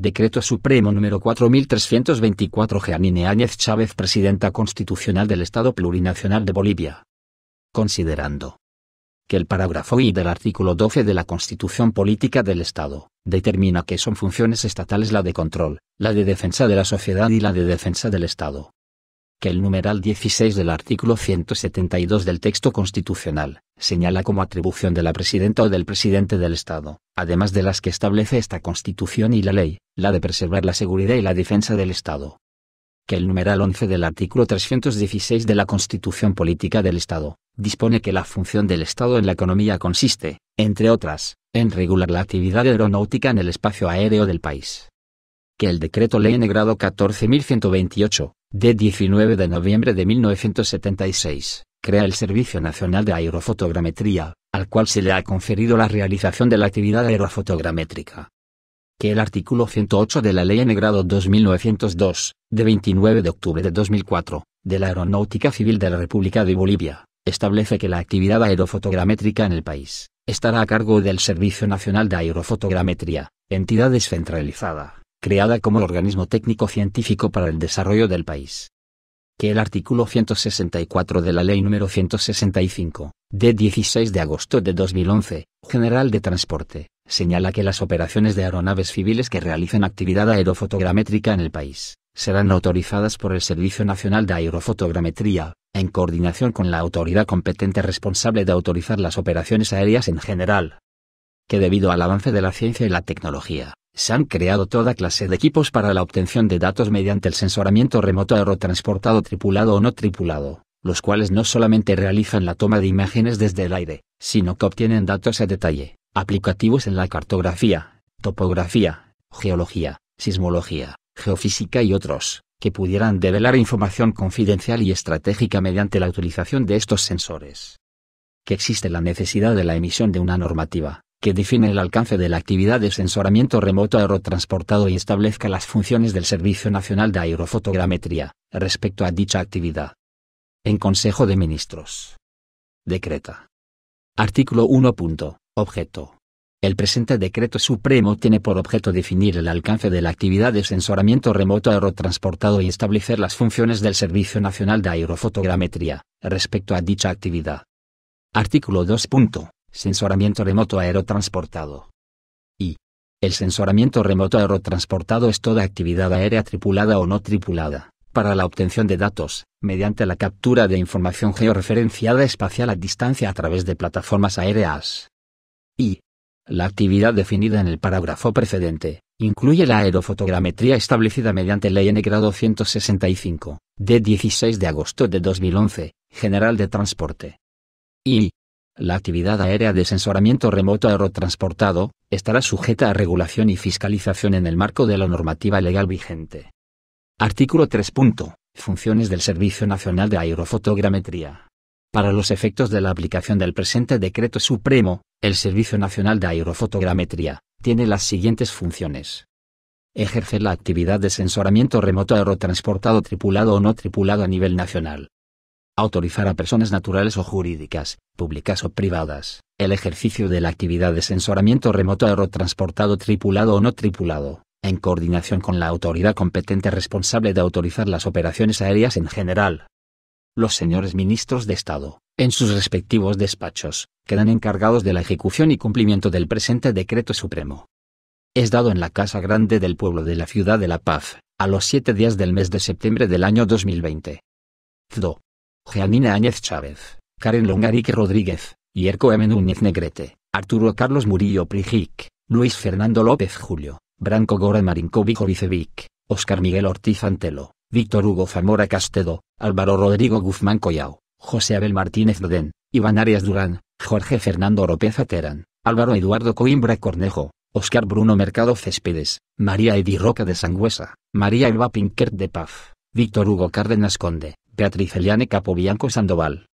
Decreto Supremo número 4324 Jeanine Áñez Chávez Presidenta Constitucional del Estado Plurinacional de Bolivia. Considerando que el parágrafo I del artículo 12 de la Constitución Política del Estado determina que son funciones estatales la de control, la de defensa de la sociedad y la de defensa del Estado. Que el numeral 16 del artículo 172 del texto constitucional señala como atribución de la presidenta o del presidente del Estado además de las que establece esta Constitución y la ley, la de preservar la seguridad y la defensa del Estado. Que el numeral 11 del artículo 316 de la Constitución Política del Estado, dispone que la función del Estado en la economía consiste, entre otras, en regular la actividad aeronáutica en el espacio aéreo del país. Que el decreto ley en grado 14128, de 19 de noviembre de 1976, crea el Servicio Nacional de Aerofotogrametría, al cual se le ha conferido la realización de la actividad aerofotogramétrica. Que el artículo 108 de la Ley enegrado 2902, de 29 de octubre de 2004, de la Aeronáutica Civil de la República de Bolivia, establece que la actividad aerofotogramétrica en el país estará a cargo del Servicio Nacional de Aerofotogrametría, entidad descentralizada, creada como el organismo técnico científico para el desarrollo del país. Que el artículo 164 de la Ley número 165, de 16 de agosto de 2011, General de Transporte, señala que las operaciones de aeronaves civiles que realicen actividad aerofotogramétrica en el país, serán autorizadas por el Servicio Nacional de Aerofotogrametría, en coordinación con la autoridad competente responsable de autorizar las operaciones aéreas en general. Que debido al avance de la ciencia y la tecnología, se han creado toda clase de equipos para la obtención de datos mediante el sensoramiento remoto aerotransportado tripulado o no tripulado los cuales no solamente realizan la toma de imágenes desde el aire, sino que obtienen datos a detalle, aplicativos en la cartografía, topografía, geología, sismología, geofísica y otros, que pudieran develar información confidencial y estratégica mediante la utilización de estos sensores. Que existe la necesidad de la emisión de una normativa, que define el alcance de la actividad de sensoramiento remoto aerotransportado y establezca las funciones del Servicio Nacional de Aerofotogrametría, respecto a dicha actividad en Consejo de Ministros. Decreta. Artículo 1. Objeto. El presente decreto supremo tiene por objeto definir el alcance de la actividad de sensoramiento remoto aerotransportado y establecer las funciones del Servicio Nacional de Aerofotogrametría, respecto a dicha actividad. Artículo 2. Sensoramiento remoto aerotransportado. Y. El sensoramiento remoto aerotransportado es toda actividad aérea tripulada o no tripulada, para la obtención de datos, mediante la captura de información georreferenciada espacial a distancia a través de plataformas aéreas. Y. La actividad definida en el parágrafo precedente, incluye la aerofotogrametría establecida mediante Ley N. 165, de 16 de agosto de 2011, General de Transporte. Y. La actividad aérea de sensoramiento remoto aerotransportado estará sujeta a regulación y fiscalización en el marco de la normativa legal vigente. Artículo 3. Funciones del Servicio Nacional de Aerofotogrametría. Para los efectos de la aplicación del presente decreto supremo, el Servicio Nacional de Aerofotogrametría tiene las siguientes funciones. Ejercer la actividad de sensoramiento remoto aerotransportado tripulado o no tripulado a nivel nacional. Autorizar a personas naturales o jurídicas, públicas o privadas, el ejercicio de la actividad de sensoramiento remoto aerotransportado tripulado o no tripulado en coordinación con la autoridad competente responsable de autorizar las operaciones aéreas en general. Los señores ministros de Estado, en sus respectivos despachos, quedan encargados de la ejecución y cumplimiento del presente decreto supremo. Es dado en la Casa Grande del Pueblo de la Ciudad de La Paz, a los siete días del mes de septiembre del año 2020. ZDO. Janina Áñez Chávez, Karen Longarique Rodríguez, Yerko M. Núñez Negrete, Arturo Carlos Murillo Prijic, Luis Fernando López Julio. Branko Goran Marinkovic Oscar Miguel Ortiz Antelo, Víctor Hugo Zamora Castedo, Álvaro Rodrigo Guzmán Collao, José Abel Martínez Dodén, Iván Arias Durán, Jorge Fernando López Terán, Álvaro Eduardo Coimbra Cornejo, Oscar Bruno Mercado Céspedes, María Edi Roca de Sangüesa, María Elba Pinkert de Paz, Víctor Hugo Cárdenas Conde, Beatriz Eliane Capobianco Sandoval.